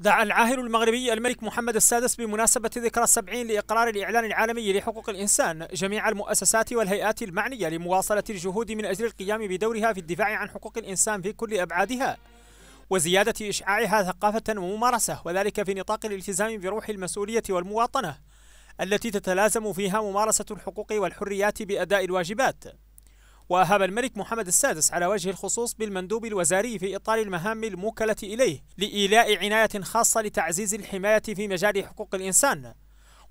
دعا العاهل المغربي الملك محمد السادس بمناسبة ذكرى السبعين لإقرار الإعلان العالمي لحقوق الإنسان جميع المؤسسات والهيئات المعنية لمواصلة الجهود من أجل القيام بدورها في الدفاع عن حقوق الإنسان في كل أبعادها وزيادة إشعاعها ثقافة وممارسة وذلك في نطاق الالتزام بروح المسؤولية والمواطنة التي تتلازم فيها ممارسة الحقوق والحريات بأداء الواجبات وأهاب الملك محمد السادس على وجه الخصوص بالمندوب الوزاري في إطار المهام الموكلة إليه لإيلاء عناية خاصة لتعزيز الحماية في مجال حقوق الإنسان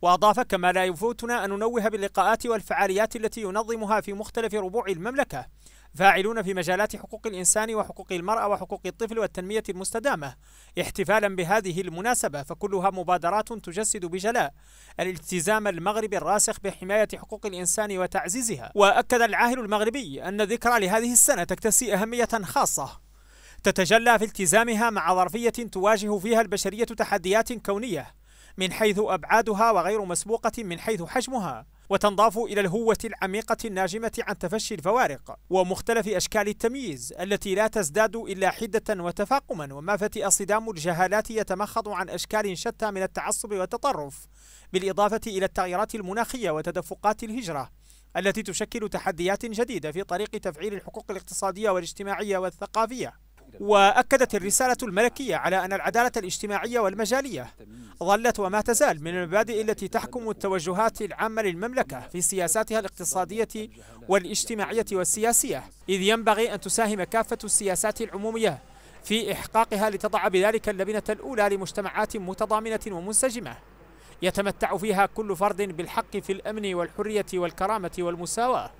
وأضاف كما لا يفوتنا أن ننوه باللقاءات والفعاليات التي ينظمها في مختلف ربوع المملكة فاعلون في مجالات حقوق الإنسان وحقوق المرأة وحقوق الطفل والتنمية المستدامة احتفالا بهذه المناسبة فكلها مبادرات تجسد بجلاء الالتزام المغربي الراسخ بحماية حقوق الإنسان وتعزيزها وأكد العاهل المغربي أن ذكرى لهذه السنة تكتسي أهمية خاصة تتجلى في التزامها مع ظرفية تواجه فيها البشرية تحديات كونية من حيث أبعادها وغير مسبوقة من حيث حجمها وتنضاف إلى الهوة العميقة الناجمة عن تفشي الفوارق ومختلف أشكال التمييز التي لا تزداد إلا حدة وتفاقما وما فتئ صدام الجهالات يتمخض عن أشكال شتى من التعصب والتطرف بالإضافة إلى التغييرات المناخية وتدفقات الهجرة التي تشكل تحديات جديدة في طريق تفعيل الحقوق الاقتصادية والاجتماعية والثقافية وأكدت الرسالة الملكية على أن العدالة الاجتماعية والمجالية ظلت وما تزال من المبادئ التي تحكم التوجهات العامة للمملكة في سياساتها الاقتصادية والاجتماعية والسياسية إذ ينبغي أن تساهم كافة السياسات العمومية في إحقاقها لتضع بذلك اللبنة الأولى لمجتمعات متضامنة ومنسجمة يتمتع فيها كل فرد بالحق في الأمن والحرية والكرامة والمساواة